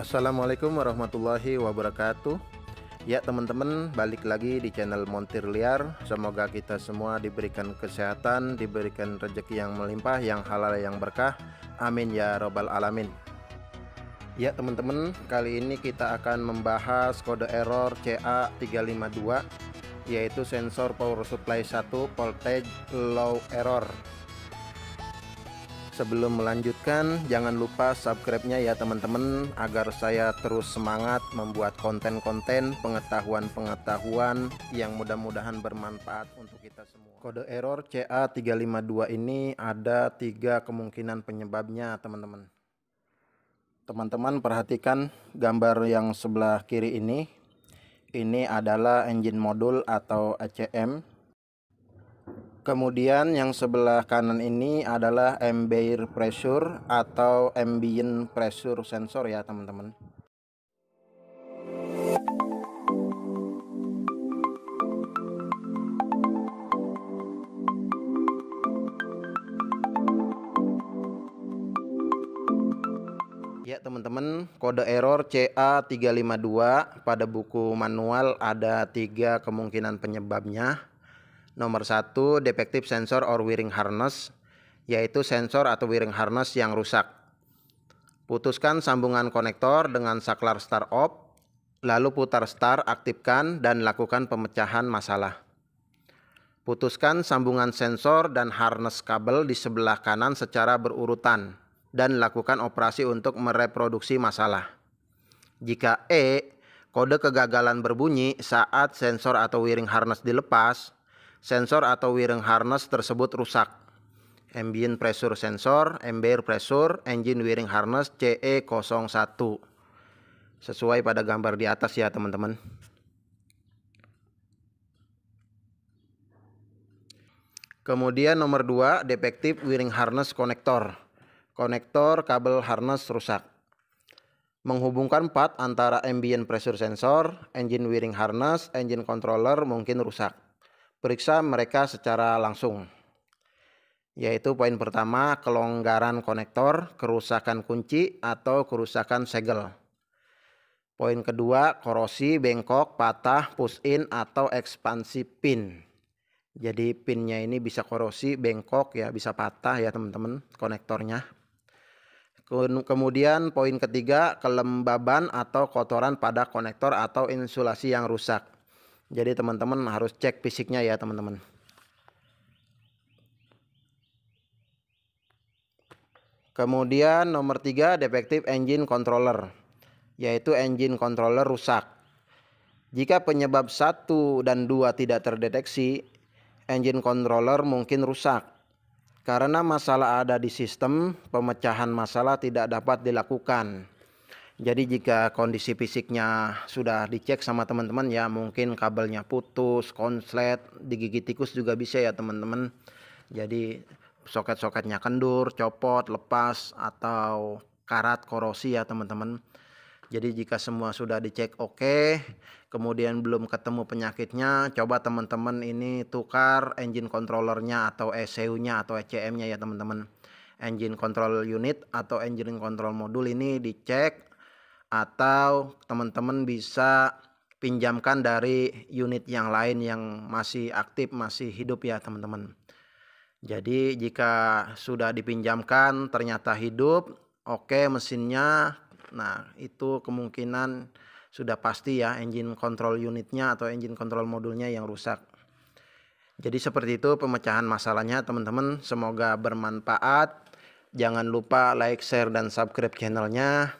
Assalamualaikum warahmatullahi wabarakatuh Ya teman-teman balik lagi di channel Montir Liar Semoga kita semua diberikan kesehatan Diberikan rejeki yang melimpah Yang halal yang berkah Amin ya robbal alamin Ya teman-teman kali ini kita akan membahas kode error CA352 Yaitu sensor power supply 1 voltage low error Sebelum melanjutkan, jangan lupa subscribe-nya ya teman-teman agar saya terus semangat membuat konten-konten pengetahuan-pengetahuan yang mudah-mudahan bermanfaat untuk kita semua. Kode error CA352 ini ada tiga kemungkinan penyebabnya teman-teman. Teman-teman perhatikan gambar yang sebelah kiri ini. Ini adalah engine modul atau ACM. Kemudian yang sebelah kanan ini adalah ambient pressure atau ambient pressure sensor ya teman-teman. Ya teman-teman, kode error CA352 pada buku manual ada tiga kemungkinan penyebabnya. Nomor satu, defective sensor or wiring harness, yaitu sensor atau wiring harness yang rusak. Putuskan sambungan konektor dengan saklar start off, lalu putar start, aktifkan, dan lakukan pemecahan masalah. Putuskan sambungan sensor dan harness kabel di sebelah kanan secara berurutan, dan lakukan operasi untuk mereproduksi masalah. Jika E, kode kegagalan berbunyi saat sensor atau wiring harness dilepas, sensor atau wiring harness tersebut rusak. Ambient pressure sensor, ember pressure, engine wiring harness CE01. Sesuai pada gambar di atas ya teman-teman. Kemudian nomor 2, defektif wiring harness konektor. Konektor kabel harness rusak. Menghubungkan part antara ambient pressure sensor, engine wiring harness, engine controller mungkin rusak periksa mereka secara langsung. Yaitu poin pertama, kelonggaran konektor, kerusakan kunci atau kerusakan segel. Poin kedua, korosi, bengkok, patah, push in atau ekspansi pin. Jadi pinnya ini bisa korosi, bengkok ya, bisa patah ya teman-teman konektornya. Kemudian poin ketiga, kelembaban atau kotoran pada konektor atau insulasi yang rusak. Jadi teman-teman harus cek fisiknya ya teman-teman. Kemudian nomor tiga defective engine controller yaitu engine controller rusak. Jika penyebab satu dan dua tidak terdeteksi, engine controller mungkin rusak. Karena masalah ada di sistem, pemecahan masalah tidak dapat dilakukan. Jadi jika kondisi fisiknya sudah dicek sama teman-teman ya mungkin kabelnya putus, konslet, digigit tikus juga bisa ya teman-teman. Jadi soket-soketnya kendur, copot, lepas atau karat korosi ya teman-teman. Jadi jika semua sudah dicek oke, okay, kemudian belum ketemu penyakitnya, coba teman-teman ini tukar engine controllernya atau ECU-nya atau ECM-nya ya teman-teman. Engine control unit atau engine control modul ini dicek atau teman-teman bisa pinjamkan dari unit yang lain yang masih aktif, masih hidup ya teman-teman. Jadi jika sudah dipinjamkan ternyata hidup, oke okay, mesinnya. Nah, itu kemungkinan sudah pasti ya engine control unitnya atau engine control modulnya yang rusak. Jadi seperti itu pemecahan masalahnya teman-teman. Semoga bermanfaat. Jangan lupa like, share, dan subscribe channelnya.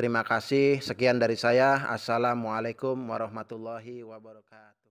Terima kasih. Sekian dari saya. Assalamualaikum warahmatullahi wabarakatuh.